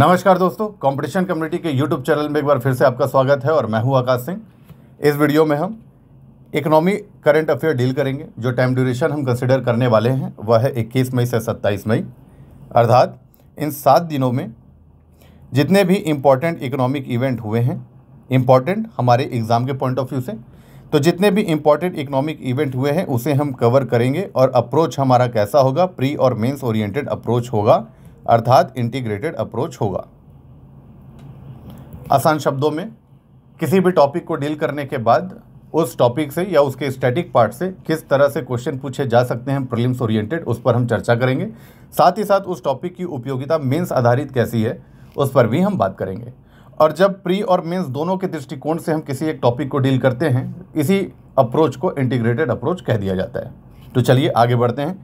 नमस्कार दोस्तों competition community के यूट्यूब चैनल में एक बार फिर से आपका स्वागत है और मैं हूं आकाश सिंह इस वीडियो में हम इकोनॉमी करंट अफेयर डील करेंगे जो टाइम ड्यूरेशन हम कंसिडर करने वाले हैं वह है इक्कीस मई से सत्ताईस मई अर्थात इन सात दिनों में जितने भी इम्पॉर्टेंट इकोनॉमिक इवेंट हुए हैं इम्पॉर्टेंट हमारे एग्ज़ाम के पॉइंट ऑफ व्यू से तो जितने भी इम्पॉर्टेंट इकोनॉमिक इवेंट हुए हैं उसे हम कवर करेंगे और अप्रोच हमारा कैसा होगा प्री और मेंस ओरिएंटेड अप्रोच होगा अर्थात इंटीग्रेटेड अप्रोच होगा आसान शब्दों में किसी भी टॉपिक को डील करने के बाद उस टॉपिक से या उसके स्टैटिक पार्ट से किस तरह से क्वेश्चन पूछे जा सकते हैं प्रीलिम्स ओरिएंटेड उस पर हम चर्चा करेंगे साथ ही साथ उस टॉपिक की उपयोगिता मेंस आधारित कैसी है उस पर भी हम बात करेंगे और जब प्री और मेंस दोनों के दृष्टिकोण से हम किसी एक टॉपिक को डील करते हैं इसी अप्रोच को इंटीग्रेटेड अप्रोच कह दिया जाता है तो चलिए आगे बढ़ते हैं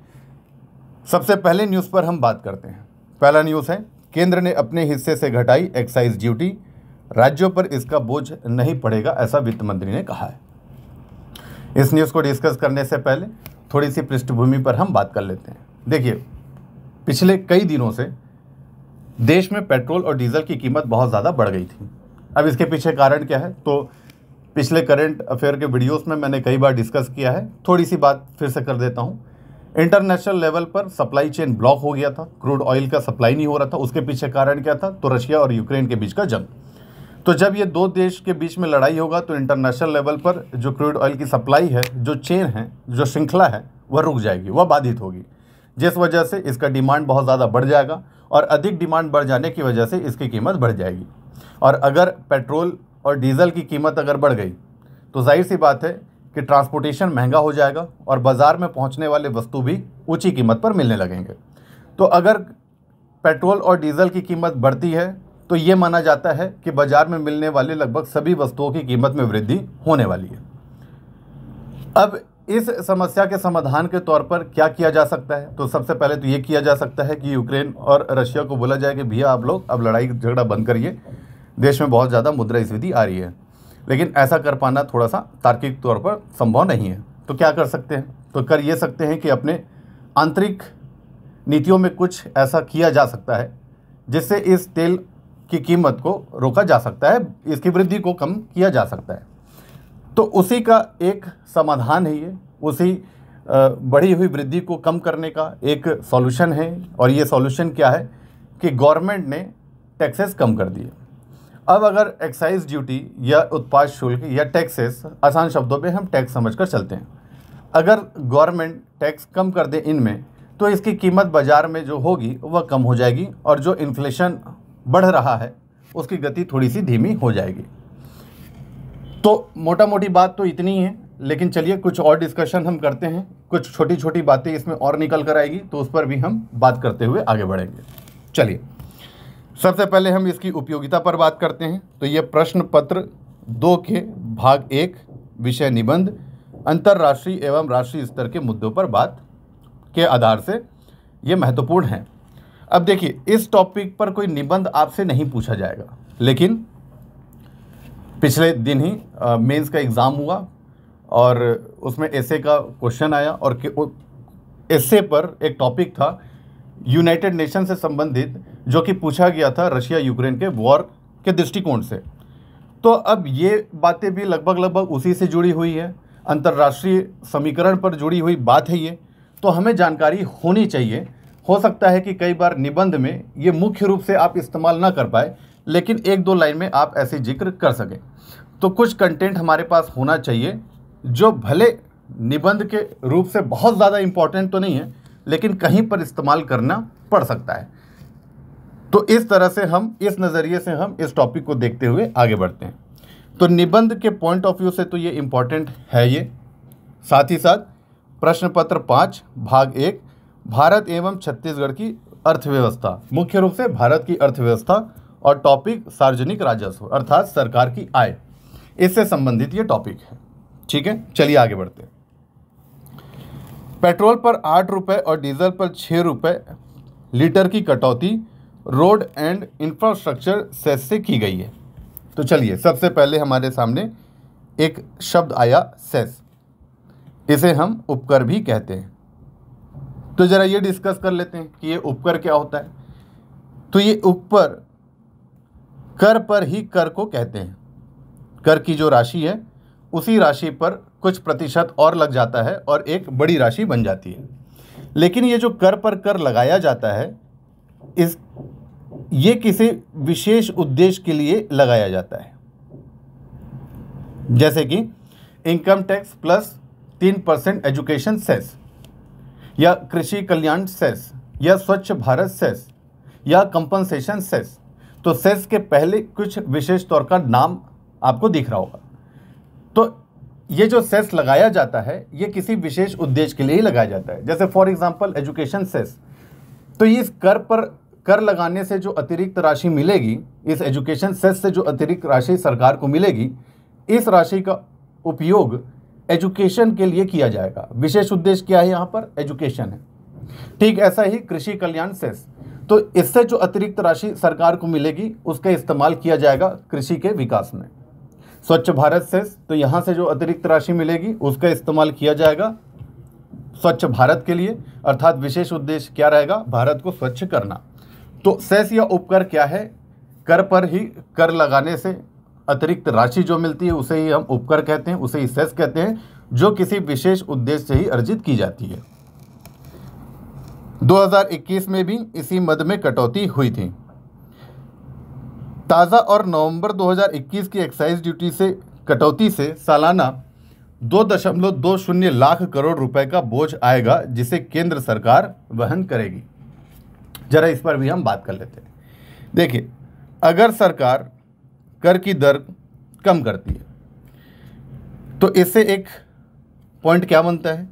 सबसे पहले न्यूज़ पर हम बात करते हैं पहला न्यूज़ है केंद्र ने अपने हिस्से से घटाई एक्साइज ड्यूटी राज्यों पर इसका बोझ नहीं पड़ेगा ऐसा वित्त मंत्री ने कहा है इस न्यूज़ को डिस्कस करने से पहले थोड़ी सी पृष्ठभूमि पर हम बात कर लेते हैं देखिए पिछले कई दिनों से देश में पेट्रोल और डीजल की कीमत बहुत ज़्यादा बढ़ गई थी अब इसके पीछे कारण क्या है तो पिछले करंट अफेयर के वीडियोस में मैंने कई बार डिस्कस किया है थोड़ी सी बात फिर से कर देता हूँ इंटरनेशनल लेवल पर सप्लाई चेन ब्लॉक हो गया था क्रूड ऑयल का सप्लाई नहीं हो रहा था उसके पीछे कारण क्या था तो रशिया और यूक्रेन के बीच का जंग तो जब ये दो देश के बीच में लड़ाई होगा तो इंटरनेशनल लेवल पर जो क्रूड ऑयल की सप्लाई है जो चेन है जो श्रृंखला है वह रुक जाएगी वह बाधित होगी जिस वजह से इसका डिमांड बहुत ज़्यादा बढ़ जाएगा और अधिक डिमांड बढ़ जाने की वजह से इसकी कीमत बढ़ जाएगी और अगर पेट्रोल और डीजल की कीमत अगर बढ़ गई तो जाहिर सी बात है कि ट्रांसपोर्टेशन महंगा हो जाएगा और बाज़ार में पहुंचने वाले वस्तु भी ऊंची कीमत पर मिलने लगेंगे तो अगर पेट्रोल और डीजल की कीमत बढ़ती है तो ये माना जाता है कि बाज़ार में मिलने वाले लगभग सभी वस्तुओं की कीमत में वृद्धि होने वाली है अब इस समस्या के समाधान के तौर पर क्या किया जा सकता है तो सबसे पहले तो ये किया जा सकता है कि यूक्रेन और रशिया को बोला जाए कि भैया आप लोग अब लड़ाई झगड़ा बंद करिए देश में बहुत ज़्यादा मुद्रा स्थिति आ रही है लेकिन ऐसा कर पाना थोड़ा सा तार्किक तौर पर संभव नहीं है तो क्या कर सकते हैं तो कर ये सकते हैं कि अपने आंतरिक नीतियों में कुछ ऐसा किया जा सकता है जिससे इस तेल की कीमत को रोका जा सकता है इसकी वृद्धि को कम किया जा सकता है तो उसी का एक समाधान है ये उसी बढ़ी हुई वृद्धि को कम करने का एक सॉल्यूशन है और ये सॉल्यूशन क्या है कि गवर्नमेंट ने टैक्सेस कम कर दिए अब अगर एक्साइज ड्यूटी या उत्पाद शुल्क या टैक्सेस आसान शब्दों पे हम टैक्स समझकर चलते हैं अगर गवर्नमेंट टैक्स कम कर दे इनमें तो इसकी कीमत बाज़ार में जो होगी वह कम हो जाएगी और जो इन्फ्लेशन बढ़ रहा है उसकी गति थोड़ी सी धीमी हो जाएगी तो मोटा मोटी बात तो इतनी है लेकिन चलिए कुछ और डिस्कशन हम करते हैं कुछ छोटी छोटी बातें इसमें और निकल कर आएगी तो उस पर भी हम बात करते हुए आगे बढ़ेंगे चलिए सबसे पहले हम इसकी उपयोगिता पर बात करते हैं तो ये प्रश्न पत्र दो के भाग एक विषय निबंध अंतर्राष्ट्रीय एवं राष्ट्रीय स्तर के मुद्दों पर बात के आधार से ये महत्वपूर्ण है अब देखिए इस टॉपिक पर कोई निबंध आपसे नहीं पूछा जाएगा लेकिन पिछले दिन ही मेंस का एग्ज़ाम हुआ और उसमें ऐसे का क्वेश्चन आया और एसे पर एक टॉपिक था यूनाइटेड नेशन से संबंधित जो कि पूछा गया था रशिया यूक्रेन के वॉर के दृष्टिकोण से तो अब ये बातें भी लगभग लगभग उसी से जुड़ी हुई है अंतर्राष्ट्रीय समीकरण पर जुड़ी हुई बात है ये तो हमें जानकारी होनी चाहिए हो सकता है कि कई बार निबंध में ये मुख्य रूप से आप इस्तेमाल ना कर पाए लेकिन एक दो लाइन में आप ऐसे जिक्र कर सकें तो कुछ कंटेंट हमारे पास होना चाहिए जो भले निबंध के रूप से बहुत ज़्यादा इम्पॉर्टेंट तो नहीं है लेकिन कहीं पर इस्तेमाल करना पड़ सकता है तो इस तरह से हम इस नज़रिए से हम इस टॉपिक को देखते हुए आगे बढ़ते हैं तो निबंध के पॉइंट ऑफ व्यू से तो ये इम्पॉर्टेंट है ये साथ ही साथ प्रश्न पत्र पाँच भाग एक भारत एवं छत्तीसगढ़ की अर्थव्यवस्था मुख्य रूप से भारत की अर्थव्यवस्था और टॉपिक सार्वजनिक राजस्व अर्थात सरकार की आय इससे संबंधित ये टॉपिक है ठीक है चलिए आगे बढ़ते हैं पेट्रोल पर आठ रुपये और डीजल पर छः रुपये लीटर की कटौती रोड एंड इंफ्रास्ट्रक्चर सेस से की गई है तो चलिए सबसे पहले हमारे सामने एक शब्द आया सेस इसे हम उपकर भी कहते हैं तो ज़रा ये डिस्कस कर लेते हैं कि ये उपकर क्या होता है तो ये उपकर कर पर ही कर को कहते हैं कर की जो राशि है उसी राशि पर कुछ प्रतिशत और लग जाता है और एक बड़ी राशि बन जाती है लेकिन ये जो कर पर कर लगाया जाता है इस ये किसी विशेष उद्देश्य के लिए लगाया जाता है जैसे कि इनकम टैक्स प्लस तीन परसेंट एजुकेशन सेस या कृषि कल्याण सेस या स्वच्छ भारत सेस या कंपनसेशन सेस तो सेस के पहले कुछ विशेष तौर का नाम आपको दिख रहा होगा तो ये जो सेस लगाया जाता है ये किसी विशेष उद्देश्य के लिए ही लगाया जाता है जैसे फॉर एग्जांपल एजुकेशन सेस तो ये इस कर पर कर लगाने से जो अतिरिक्त राशि मिलेगी इस एजुकेशन सेस से जो अतिरिक्त राशि सरकार को मिलेगी इस राशि का उपयोग एजुकेशन के लिए किया जाएगा विशेष उद्देश्य क्या है यहाँ पर एजुकेशन है ठीक ऐसा ही कृषि कल्याण सेस तो इससे जो अतिरिक्त राशि सरकार को मिलेगी उसका इस्तेमाल किया जाएगा कृषि के विकास में स्वच्छ भारत सेस तो यहाँ से जो अतिरिक्त राशि मिलेगी उसका इस्तेमाल किया जाएगा स्वच्छ भारत के लिए अर्थात विशेष उद्देश्य क्या रहेगा भारत को स्वच्छ करना तो सेस या उपकर क्या है कर पर ही कर लगाने से अतिरिक्त राशि जो मिलती है उसे ही हम उपकर कहते हैं उसे ही सेस कहते हैं जो किसी विशेष उद्देश्य से ही अर्जित की जाती है 2021 में भी इसी मद में कटौती हुई थी ताज़ा और नवंबर 2021 की एक्साइज ड्यूटी से कटौती से सालाना दो दशमलव दो शून्य लाख करोड़ रुपए का बोझ आएगा जिसे केंद्र सरकार वहन करेगी जरा इस पर भी हम बात कर लेते हैं देखिए अगर सरकार कर की दर कम करती है तो इससे एक पॉइंट क्या बनता है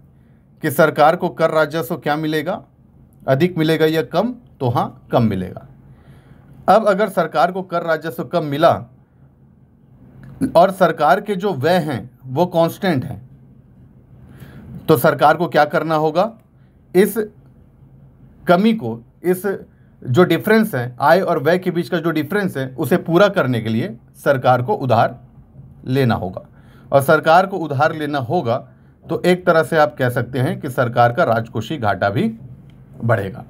कि सरकार को कर राजस्व क्या मिलेगा अधिक मिलेगा या कम तो हाँ कम मिलेगा अब अगर सरकार को कर राजस्व कम मिला और सरकार के जो व्यय हैं वो कांस्टेंट हैं तो सरकार को क्या करना होगा इस कमी को इस जो डिफरेंस है आय और व्यय के बीच का जो डिफरेंस है उसे पूरा करने के लिए सरकार को उधार लेना होगा और सरकार को उधार लेना होगा तो एक तरह से आप कह सकते हैं कि सरकार का राजकोषीय घाटा भी बढ़ेगा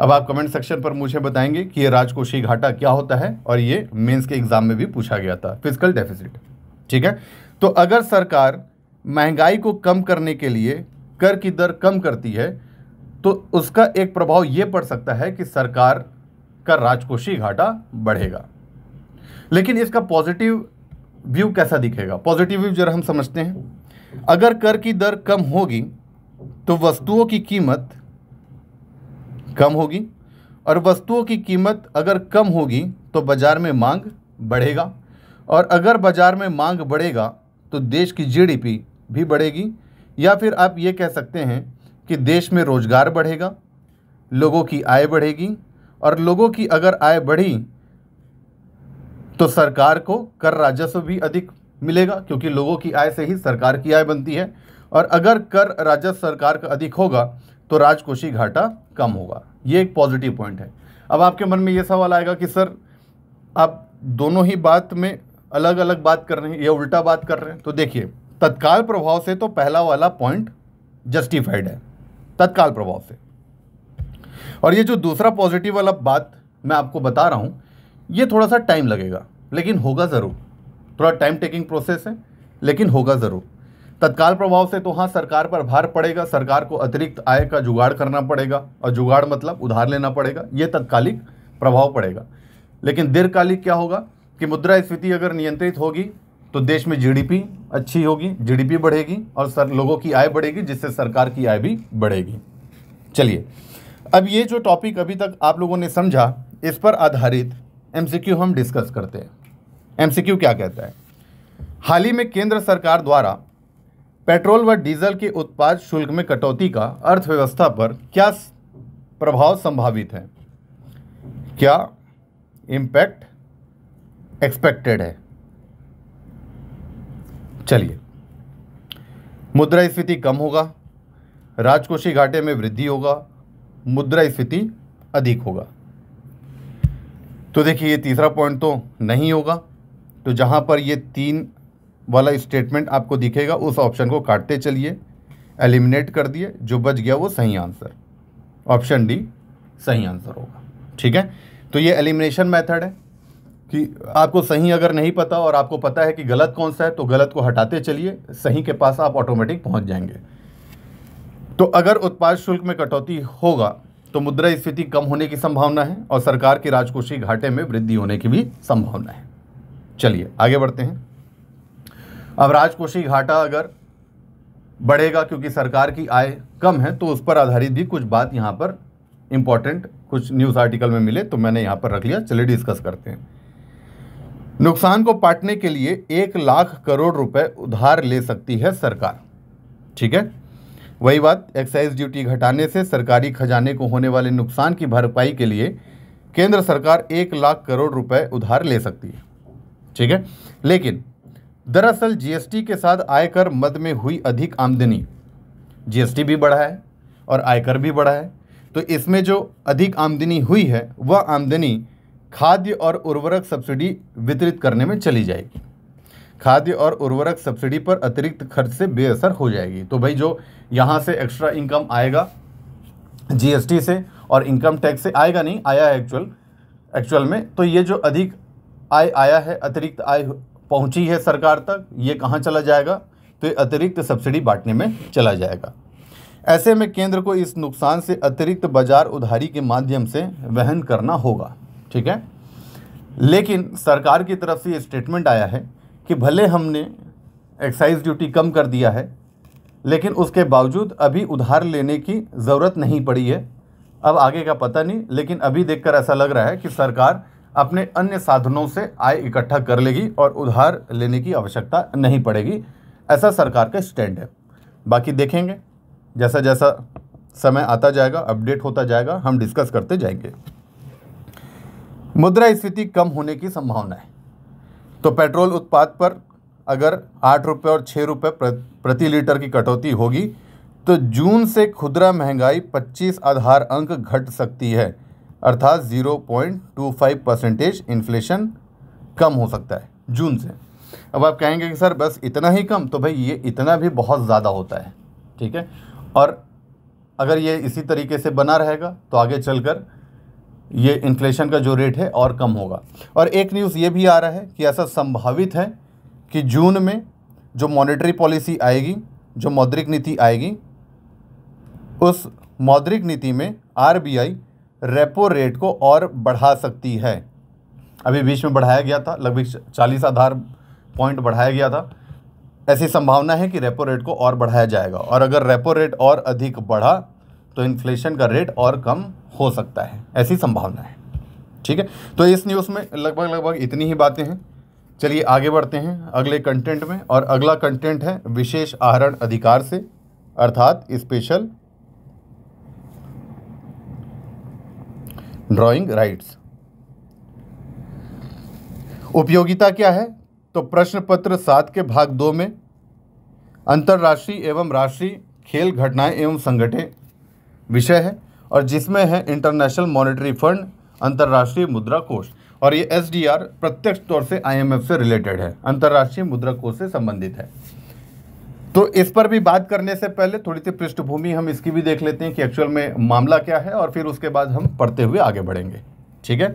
अब आप कमेंट सेक्शन पर मुझे बताएंगे कि ये राजकोषीय घाटा क्या होता है और ये मेंस के एग्ज़ाम में भी पूछा गया था फिजिकल डेफिसिट ठीक है तो अगर सरकार महंगाई को कम करने के लिए कर की दर कम करती है तो उसका एक प्रभाव ये पड़ सकता है कि सरकार का राजकोषीय घाटा बढ़ेगा लेकिन इसका पॉजिटिव व्यू कैसा दिखेगा पॉजिटिव व्यू जरा हम समझते हैं अगर कर की दर कम होगी तो वस्तुओं की कीमत कम होगी और वस्तुओं की कीमत अगर कम होगी तो बाज़ार में मांग बढ़ेगा और अगर बाज़ार में मांग बढ़ेगा तो देश की जीडीपी भी बढ़ेगी या फिर आप ये कह सकते हैं कि देश में रोज़गार बढ़ेगा लोगों की आय बढ़ेगी और लोगों की अगर आय बढ़ी तो सरकार को कर राजस्व भी अधिक मिलेगा क्योंकि लोगों की आय से ही सरकार की आय बनती है और अगर कर राजस्व सरकार का अधिक होगा तो राजकोषीय घाटा कम होगा ये एक पॉजिटिव पॉइंट है अब आपके मन में ये सवाल आएगा कि सर आप दोनों ही बात में अलग अलग बात कर रहे हैं या उल्टा बात कर रहे हैं तो देखिए तत्काल प्रभाव से तो पहला वाला पॉइंट जस्टिफाइड है तत्काल प्रभाव से और ये जो दूसरा पॉजिटिव वाला बात मैं आपको बता रहा हूँ ये थोड़ा सा टाइम लगेगा लेकिन होगा ज़रूर थोड़ा टाइम टेकिंग प्रोसेस है लेकिन होगा ज़रूर तत्काल प्रभाव से तो हाँ सरकार पर भार पड़ेगा सरकार को अतिरिक्त आय का जुगाड़ करना पड़ेगा और जुगाड़ मतलब उधार लेना पड़ेगा ये तत्कालिक प्रभाव पड़ेगा लेकिन दीर्घकालिक क्या होगा कि मुद्रा स्फीति अगर नियंत्रित होगी तो देश में जीडीपी अच्छी होगी जीडीपी बढ़ेगी और सर लोगों की आय बढ़ेगी जिससे सरकार की आय भी बढ़ेगी चलिए अब ये जो टॉपिक अभी तक आप लोगों ने समझा इस पर आधारित एमसीक्यू हम डिस्कस करते हैं एमसीक्यू क्या कहता है हाल ही में केंद्र सरकार द्वारा पेट्रोल व डीजल के उत्पाद शुल्क में कटौती का अर्थव्यवस्था पर क्या प्रभाव संभावित है क्या इम्पैक्ट एक्सपेक्टेड है चलिए मुद्रा स्फीति कम होगा राजकोषीय घाटे में वृद्धि होगा मुद्रा स्फीति अधिक होगा तो देखिए ये तीसरा पॉइंट तो नहीं होगा तो जहाँ पर ये तीन वाला स्टेटमेंट आपको दिखेगा उस ऑप्शन को काटते चलिए एलिमिनेट कर दिए जो बच गया वो सही आंसर ऑप्शन डी सही आंसर होगा ठीक है तो ये एलिमिनेशन मेथड है कि आपको सही अगर नहीं पता और आपको पता है कि गलत कौन सा है तो गलत को हटाते चलिए सही के पास आप ऑटोमेटिक पहुंच जाएंगे तो अगर उत्पाद शुल्क में कटौती होगा तो मुद्रा स्फीति कम होने की संभावना है और सरकार की राजकोषीय घाटे में वृद्धि होने की भी संभावना है चलिए आगे बढ़ते हैं अब राजकोषीय घाटा अगर बढ़ेगा क्योंकि सरकार की आय कम है तो उस पर आधारित भी कुछ बात यहाँ पर इम्पॉर्टेंट कुछ न्यूज़ आर्टिकल में मिले तो मैंने यहाँ पर रख लिया चलिए डिस्कस करते हैं नुकसान को पाटने के लिए एक लाख करोड़ रुपए उधार ले सकती है सरकार ठीक है वही बात एक्साइज ड्यूटी घटाने से सरकारी खजाने को होने वाले नुकसान की भरपाई के लिए केंद्र सरकार एक लाख करोड़ रुपए उधार ले सकती है ठीक है लेकिन दरअसल जीएसटी के साथ आयकर मद में हुई अधिक आमदनी जीएसटी भी बढ़ा है और आयकर भी बढ़ा है तो इसमें जो अधिक आमदनी हुई है वह आमदनी खाद्य और उर्वरक सब्सिडी वितरित करने में चली जाएगी खाद्य और उर्वरक सब्सिडी पर अतिरिक्त खर्च से बेअसर हो जाएगी तो भाई जो यहाँ से एक्स्ट्रा इनकम आएगा जीएसटी से और इनकम टैक्स से आएगा नहीं आया है एक्चुअल एक्चुअल में तो ये जो अधिक आय आया है अतिरिक्त आय पहुंची है सरकार तक ये कहाँ चला जाएगा तो ये अतिरिक्त सब्सिडी बांटने में चला जाएगा ऐसे में केंद्र को इस नुकसान से अतिरिक्त बाजार उधारी के माध्यम से वहन करना होगा ठीक है लेकिन सरकार की तरफ से ये स्टेटमेंट आया है कि भले हमने एक्साइज ड्यूटी कम कर दिया है लेकिन उसके बावजूद अभी उधार लेने की ज़रूरत नहीं पड़ी है अब आगे का पता नहीं लेकिन अभी देखकर ऐसा लग रहा है कि सरकार अपने अन्य साधनों से आय इकट्ठा कर लेगी और उधार लेने की आवश्यकता नहीं पड़ेगी ऐसा सरकार का स्टैंड है बाकी देखेंगे जैसा जैसा समय आता जाएगा अपडेट होता जाएगा हम डिस्कस करते जाएंगे मुद्रा स्फीति कम होने की संभावना है तो पेट्रोल उत्पाद पर अगर आठ रुपये और छः रुपये प्रति लीटर की कटौती होगी तो जून से खुदरा महंगाई 25 आधार अंक घट सकती है अर्थात zero point two five percentage inflation कम हो सकता है जून से अब आप कहेंगे कि सर बस इतना ही कम तो भाई ये इतना भी बहुत ज़्यादा होता है ठीक है और अगर ये इसी तरीके से बना रहेगा तो आगे चलकर ये इन्फ्लेशन का जो रेट है और कम होगा और एक न्यूज़ ये भी आ रहा है कि ऐसा संभावित है कि जून में जो मॉनेटरी पॉलिसी आएगी जो मौद्रिक नीति आएगी उस मौद्रिक नीति में आरबीआई रेपो रेट को और बढ़ा सकती है अभी बीच में बढ़ाया गया था लगभग चालीस आधार पॉइंट बढ़ाया गया था ऐसी संभावना है कि रेपो रेट को और बढ़ाया जाएगा और अगर रेपो रेट और अधिक बढ़ा तो इन्फ्लेशन का रेट और कम हो सकता है ऐसी संभावना है ठीक है तो इस न्यूज़ में लगभग लगभग इतनी ही बातें हैं चलिए आगे बढ़ते हैं अगले कंटेंट में और अगला कंटेंट है विशेष आहरण अधिकार से अर्थात स्पेशल ड्राइंग राइट्स उपयोगिता क्या है तो प्रश्न पत्र सात के भाग दो में अंतर्राष्ट्रीय एवं राष्ट्रीय खेल घटनाएं एवं संगठन विषय है और जिसमें है इंटरनेशनल मॉनेटरी फंड अंतर्राष्ट्रीय मुद्रा कोष और ये एसडीआर प्रत्यक्ष तौर से आईएमएफ से रिलेटेड है अंतर्राष्ट्रीय मुद्रा कोष से संबंधित है तो इस पर भी बात करने से पहले थोड़ी सी पृष्ठभूमि हम इसकी भी देख लेते हैं कि एक्चुअल में मामला क्या है और फिर उसके बाद हम पढ़ते हुए आगे बढ़ेंगे ठीक है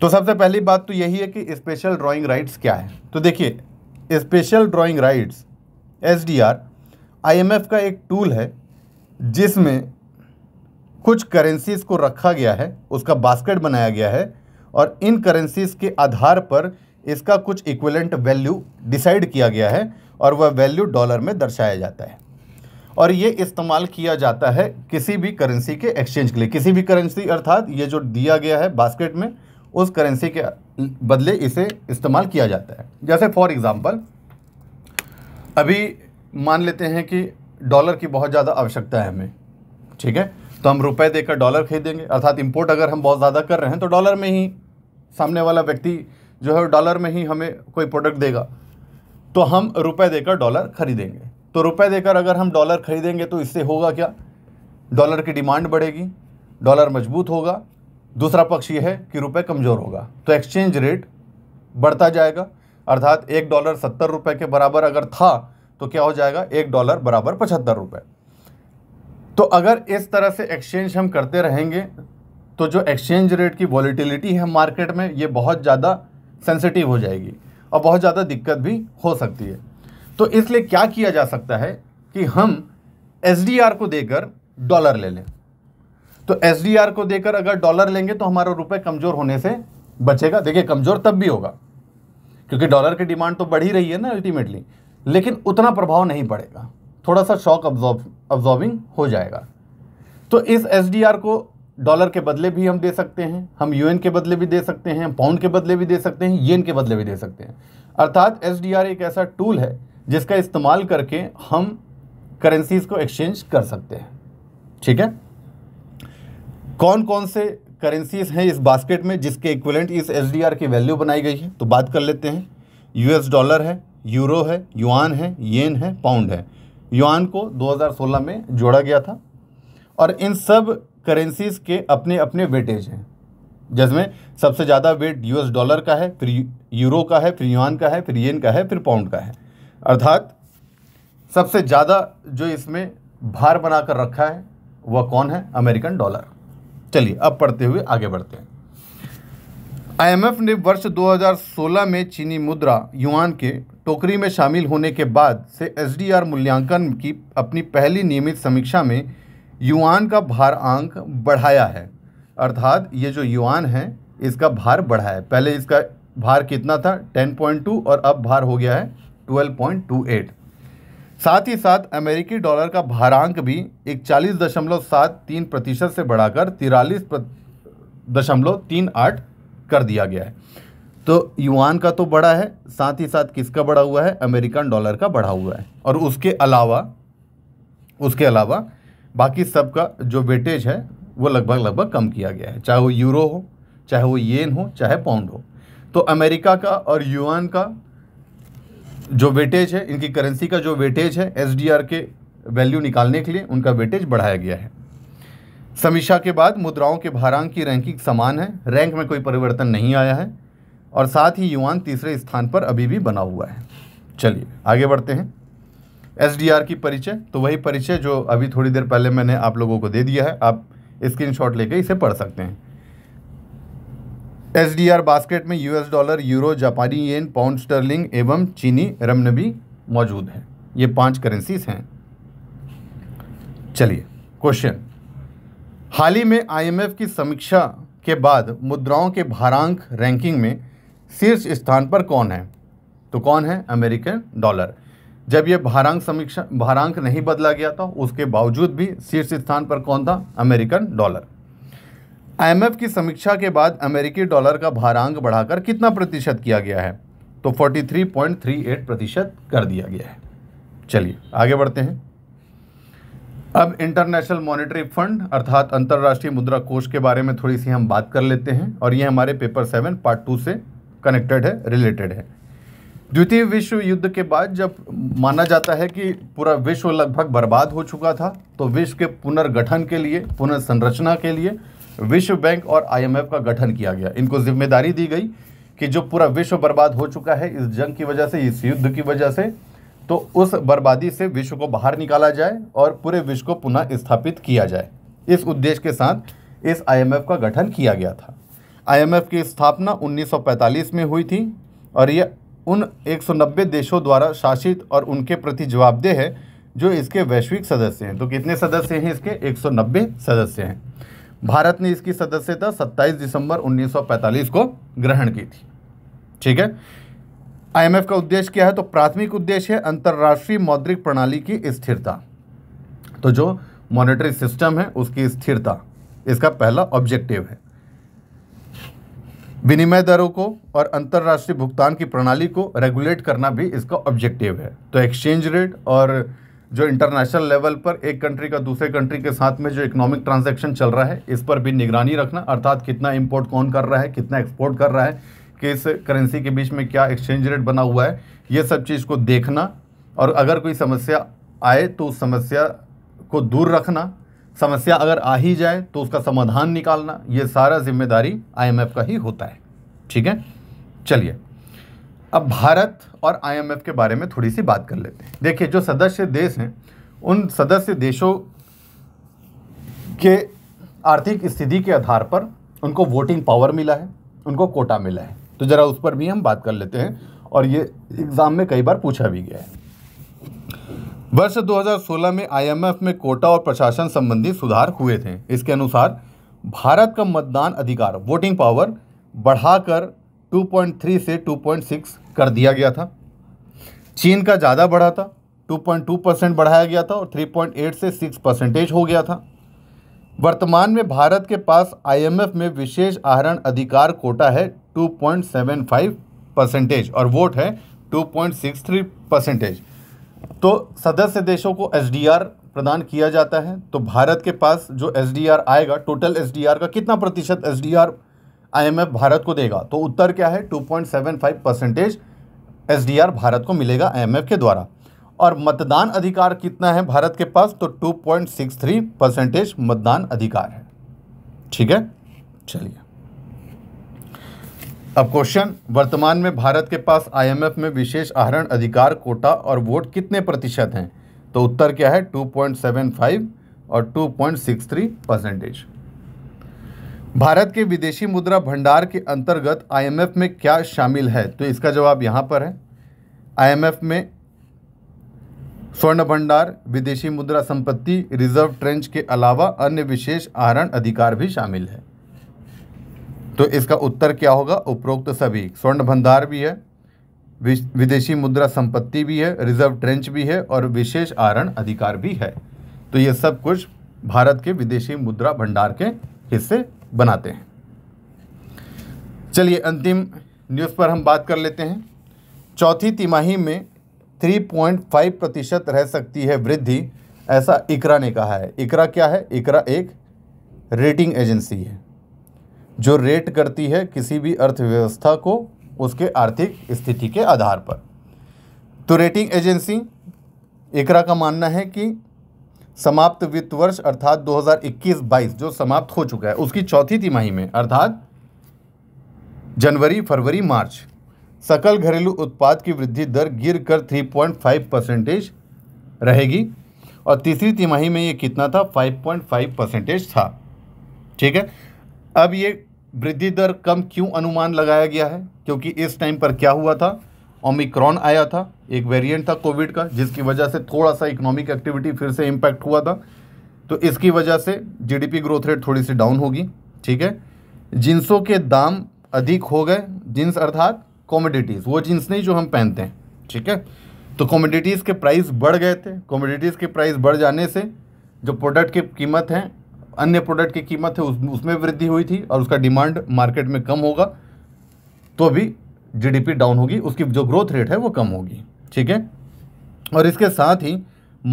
तो सबसे पहली बात तो यही है कि स्पेशल ड्राइंग राइट्स क्या है तो देखिए special drawing rights S D R I M F का एक टूल है जिसमें कुछ करेंसीज को रखा गया है उसका बास्केट बनाया गया है और इन करेंसीज के आधार पर इसका कुछ इक्वलेंट वैल्यू डिसाइड किया गया है और वह वैल्यू डॉलर में दर्शाया जाता है और ये इस्तेमाल किया जाता है किसी भी करेंसी के एक्सचेंज के लिए किसी भी करेंसी अर्थात ये जो दिया गया है बास्केट में उस करेंसी के बदले इसे इस्तेमाल किया जाता है जैसे फॉर एग्ज़ाम्पल अभी मान लेते हैं कि डॉलर की बहुत ज़्यादा आवश्यकता है हमें ठीक है तो हम रुपए देकर डॉलर खरीदेंगे अर्थात इम्पोर्ट अगर हम बहुत ज़्यादा कर रहे हैं तो डॉलर में ही सामने वाला व्यक्ति जो है डॉलर में ही हमें कोई प्रोडक्ट देगा तो हम रुपए देकर डॉलर खरीदेंगे तो रुपए देकर अगर हम डॉलर खरीदेंगे तो इससे होगा क्या डॉलर की डिमांड बढ़ेगी डॉलर मजबूत होगा दूसरा पक्ष ये है कि रुपए कमज़ोर होगा तो एक्सचेंज रेट बढ़ता जाएगा अर्थात एक डॉलर सत्तर रुपये के बराबर अगर था तो क्या हो जाएगा एक डॉलर बराबर पचहत्तर रुपये तो अगर इस तरह से एक्सचेंज हम करते रहेंगे तो जो एक्सचेंज रेट की वॉलीटिलिटी है मार्केट में ये बहुत ज़्यादा सेंसिटिव हो जाएगी और बहुत ज़्यादा दिक्कत भी हो सकती है तो इसलिए क्या किया जा सकता है कि हम एस को देकर डॉलर ले लें तो एस को देकर अगर डॉलर लेंगे तो हमारा रुपये कमज़ोर होने से बचेगा देखिए कमज़ोर तब भी होगा क्योंकि डॉलर की डिमांड तो बढ़ ही रही है ना अल्टीमेटली लेकिन उतना प्रभाव नहीं पड़ेगा थोड़ा सा शॉक अब्जॉर्ब अब्जॉर्बिंग हो जाएगा तो इस एस को डॉलर के बदले भी हम दे सकते हैं हम यूएन के बदले भी दे सकते हैं पाउंड के बदले भी दे सकते हैं येन के बदले भी दे सकते हैं अर्थात एस एक ऐसा टूल है जिसका इस्तेमाल करके हम करेंसीज को एक्सचेंज कर सकते हैं ठीक है कौन कौन से करेंसीज हैं इस बास्केट में जिसके इक्वलेंट इस एस की वैल्यू बनाई गई है तो बात कर लेते हैं यूएस डॉलर है यूरो है युआन है येन है पाउंड है युआन को 2016 में जोड़ा गया था और इन सब करेंसीज के अपने अपने वेटेज हैं जिसमें सबसे ज़्यादा वेट यूएस डॉलर का है फिर यूरो का है फिर यूआन का है फिर येन का है फिर पाउंड का है अर्थात सबसे ज़्यादा जो इसमें भार बनाकर रखा है वह कौन है अमेरिकन डॉलर चलिए अब पढ़ते हुए आगे बढ़ते हैं आईएमएफ ने वर्ष 2016 में चीनी मुद्रा युआन के टोकरी में शामिल होने के बाद से एसडीआर मूल्यांकन की अपनी पहली नियमित समीक्षा में युआन का भार अंक बढ़ाया है अर्थात ये जो युआन है इसका भार बढ़ा है पहले इसका भार कितना था 10.2 और अब भार हो गया है 12.28 साथ ही साथ अमेरिकी डॉलर का भार अंक भी इकचालीस चालीस दशमलव सात तीन प्रतिशत से बढ़ाकर तिरालीस दशमलव तीन आठ कर दिया गया है तो युआन का तो बड़ा है साथ ही साथ किसका बढ़ा हुआ है अमेरिकन डॉलर का बढ़ा हुआ है और उसके अलावा उसके अलावा बाकी सब का जो वेटेज है वो लगभग लगभग कम किया गया है चाहे वो यूरो हो चाहे वो येन हो चाहे पाउंड हो तो अमेरिका का और यूएन का जो वेटेज है इनकी करेंसी का जो वेटेज है एस के वैल्यू निकालने के लिए उनका वेटेज बढ़ाया गया है समीक्षा के बाद मुद्राओं के भारांक की रैंकिंग समान है रैंक में कोई परिवर्तन नहीं आया है और साथ ही युवान तीसरे स्थान पर अभी भी बना हुआ है चलिए आगे बढ़ते हैं एसडीआर की परिचय तो वही परिचय जो अभी थोड़ी देर पहले मैंने आप लोगों को दे दिया है आप स्क्रीनशॉट लेके इसे पढ़ सकते हैं एस डी आर बास्केट में यूएस डॉलर यूरो जापानी येन पाउंड स्टर्लिंग एवं चीनी रमनबी मौजूद है ये पांच करेंसीज हैं चलिए क्वेश्चन हाल ही में आईएमएफ की समीक्षा के बाद मुद्राओं के भारांक रैंकिंग में शीर्ष स्थान पर कौन है तो कौन है अमेरिकन डॉलर जब ये भारांक समीक्षा भारांक नहीं बदला गया था तो उसके बावजूद भी शीर्ष स्थान पर कौन था अमेरिकन डॉलर आईएमएफ की समीक्षा के बाद अमेरिकी डॉलर का भारांक बढ़ाकर कितना प्रतिशत किया गया है तो 43.38 प्रतिशत कर दिया गया है चलिए आगे बढ़ते हैं अब इंटरनेशनल मॉनेटरी फंड अर्थात अंतर्राष्ट्रीय मुद्रा कोष के बारे में थोड़ी सी हम बात कर लेते हैं और ये हमारे पेपर सेवन पार्ट टू से कनेक्टेड है रिलेटेड है द्वितीय विश्व युद्ध के बाद जब माना जाता है कि पूरा विश्व लगभग बर्बाद हो चुका था तो विश्व के पुनर्गठन के लिए पुनर्संरचना के लिए विश्व बैंक और आईएमएफ का गठन किया गया इनको जिम्मेदारी दी गई कि जो पूरा विश्व बर्बाद हो चुका है इस जंग की वजह से इस युद्ध की वजह से तो उस बर्बादी से विश्व को बाहर निकाला जाए और पूरे विश्व को पुनः स्थापित किया जाए इस उद्देश्य के साथ इस आई का गठन किया गया था आई की स्थापना उन्नीस में हुई थी और यह उन 190 देशों द्वारा शासित और उनके प्रति जवाबदेह है जो इसके वैश्विक सदस्य हैं तो कितने सदस्य हैं इसके 190 सदस्य हैं भारत ने इसकी सदस्यता 27 दिसंबर 1945 को ग्रहण की थी ठीक है आईएमएफ का उद्देश्य क्या है तो प्राथमिक उद्देश्य है अंतर्राष्ट्रीय मौद्रिक प्रणाली की स्थिरता तो जो मॉनेटरी सिस्टम है उसकी स्थिरता इसका पहला ऑब्जेक्टिव है विनिमय दरों को और अंतर्राष्ट्रीय भुगतान की प्रणाली को रेगुलेट करना भी इसका ऑब्जेक्टिव है तो एक्सचेंज रेट और जो इंटरनेशनल लेवल पर एक कंट्री का दूसरे कंट्री के साथ में जो इकोनॉमिक ट्रांजैक्शन चल रहा है इस पर भी निगरानी रखना अर्थात कितना इंपोर्ट कौन कर रहा है कितना एक्सपोर्ट कर रहा है किस करेंसी के बीच में क्या एक्सचेंज रेट बना हुआ है ये सब चीज़ को देखना और अगर कोई समस्या आए तो उस समस्या को दूर रखना समस्या अगर आ ही जाए तो उसका समाधान निकालना ये सारा जिम्मेदारी आईएमएफ का ही होता है ठीक है चलिए अब भारत और आईएमएफ के बारे में थोड़ी सी बात कर लेते हैं देखिए जो सदस्य देश हैं उन सदस्य देशों के आर्थिक स्थिति के आधार पर उनको वोटिंग पावर मिला है उनको कोटा मिला है तो ज़रा उस पर भी हम बात कर लेते हैं और ये एग्ज़ाम में कई बार पूछा भी गया है वर्ष 2016 में आईएमएफ में कोटा और प्रशासन संबंधी सुधार हुए थे इसके अनुसार भारत का मतदान अधिकार वोटिंग पावर बढ़ाकर 2.3 से 2.6 कर दिया गया था चीन का ज़्यादा बढ़ा था 2.2 परसेंट बढ़ाया गया था और 3.8 से 6 परसेंटेज हो गया था वर्तमान में भारत के पास आईएमएफ में विशेष आहरण अधिकार कोटा है 2.75 परसेंटेज और वोट है 2.63 परसेंटेज तो सदस्य देशों को एस प्रदान किया जाता है तो भारत के पास जो एस आएगा टोटल एस का कितना प्रतिशत एस डी भारत को देगा तो उत्तर क्या है 2.75 परसेंटेज एस भारत को मिलेगा आई के द्वारा और मतदान अधिकार कितना है भारत के पास तो 2.63 परसेंटेज मतदान अधिकार है ठीक है चलिए अब क्वेश्चन वर्तमान में भारत के पास आईएमएफ में विशेष आहरण अधिकार कोटा और वोट कितने प्रतिशत हैं तो उत्तर क्या है 2.75 और 2.63 परसेंटेज भारत के विदेशी मुद्रा भंडार के अंतर्गत आईएमएफ में क्या शामिल है तो इसका जवाब यहाँ पर है आईएमएफ में स्वर्ण भंडार विदेशी मुद्रा संपत्ति रिजर्व ट्रेंच के अलावा अन्य विशेष आहरण अधिकार भी शामिल है तो इसका उत्तर क्या होगा उपरोक्त सभी स्वर्ण भंडार भी है विदेशी मुद्रा संपत्ति भी है रिजर्व ट्रेंच भी है और विशेष आरण अधिकार भी है तो ये सब कुछ भारत के विदेशी मुद्रा भंडार के हिस्से बनाते हैं चलिए अंतिम न्यूज़ पर हम बात कर लेते हैं चौथी तिमाही में 3.5 प्रतिशत रह सकती है वृद्धि ऐसा इकरा ने कहा है इकरा क्या है इकरा एक रेटिंग एजेंसी है जो रेट करती है किसी भी अर्थव्यवस्था को उसके आर्थिक स्थिति के आधार पर तो रेटिंग एजेंसी एकरा का मानना है कि समाप्त वित्त वर्ष अर्थात 2021-22 जो समाप्त हो चुका है उसकी चौथी तिमाही में अर्थात जनवरी फरवरी मार्च सकल घरेलू उत्पाद की वृद्धि दर गिर कर थ्री पॉइंट फाइव परसेंटेज रहेगी और तीसरी तिमाही में ये कितना था फाइव पॉइंट फाइव परसेंटेज था ठीक है अब ये वृद्धि दर कम क्यों अनुमान लगाया गया है क्योंकि इस टाइम पर क्या हुआ था ओमिक्रॉन आया था एक वेरिएंट था कोविड का जिसकी वजह से थोड़ा सा इकोनॉमिक एक्टिविटी फिर से इम्पैक्ट हुआ था तो इसकी वजह से जीडीपी ग्रोथ रेट थोड़ी सी डाउन होगी ठीक है जिन्सों के दाम अधिक हो गए जिन्स अर्थात कॉमोडिटीज़ वो जीन्स नहीं जो हम पहनते हैं ठीक है तो कॉमोडिटीज़ के प्राइस बढ़ गए थे कॉमोडिटीज़ के प्राइस बढ़ जाने से जो प्रोडक्ट की कीमत है अन्य प्रोडक्ट की कीमत है उस, उसमें वृद्धि हुई थी और उसका डिमांड मार्केट में कम होगा तो भी जीडीपी डाउन होगी उसकी जो ग्रोथ रेट है वो कम होगी ठीक है और इसके साथ ही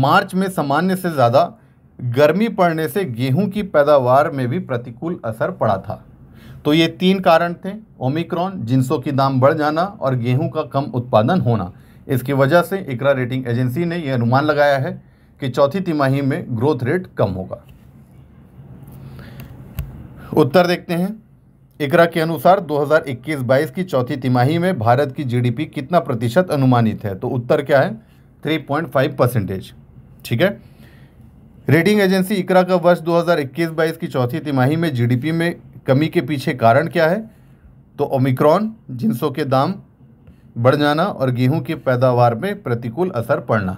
मार्च में सामान्य से ज़्यादा गर्मी पड़ने से गेहूं की पैदावार में भी प्रतिकूल असर पड़ा था तो ये तीन कारण थे ओमिक्रॉन जिनसों की दाम बढ़ जाना और गेहूं का कम उत्पादन होना इसकी वजह से इकरा रेटिंग एजेंसी ने यह अनुमान लगाया है कि चौथी तिमाही में ग्रोथ रेट कम होगा उत्तर देखते हैं इकरा के अनुसार 2021-22 की चौथी तिमाही में भारत की जीडीपी कितना प्रतिशत अनुमानित है तो उत्तर क्या है 3.5 परसेंटेज ठीक है रेटिंग एजेंसी इकरा का वर्ष 2021-22 की चौथी तिमाही में जीडीपी में कमी के पीछे कारण क्या है तो ओमिक्रॉन जिनसों के दाम बढ़ जाना और गेहूं की पैदावार में प्रतिकूल असर पड़ना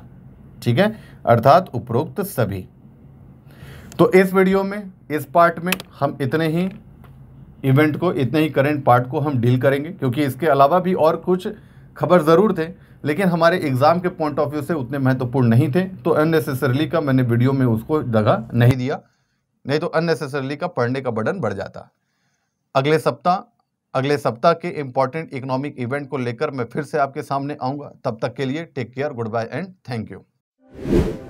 ठीक है अर्थात उपरोक्त सभी तो इस वीडियो में इस पार्ट में हम इतने ही इवेंट को इतने ही करेंट पार्ट को हम डील करेंगे क्योंकि इसके अलावा भी और कुछ खबर ज़रूर थे लेकिन हमारे एग्ज़ाम के पॉइंट ऑफ व्यू से उतने महत्वपूर्ण नहीं थे तो अननेसेसरली का मैंने वीडियो में उसको जगह नहीं दिया नहीं तो अननेसेसरली का पढ़ने का बर्डन बढ़ जाता अगले सप्ताह अगले सप्ताह के इम्पॉर्टेंट इकोनॉमिक इवेंट को लेकर मैं फिर से आपके सामने आऊँगा तब तक के लिए take care good bye and thank you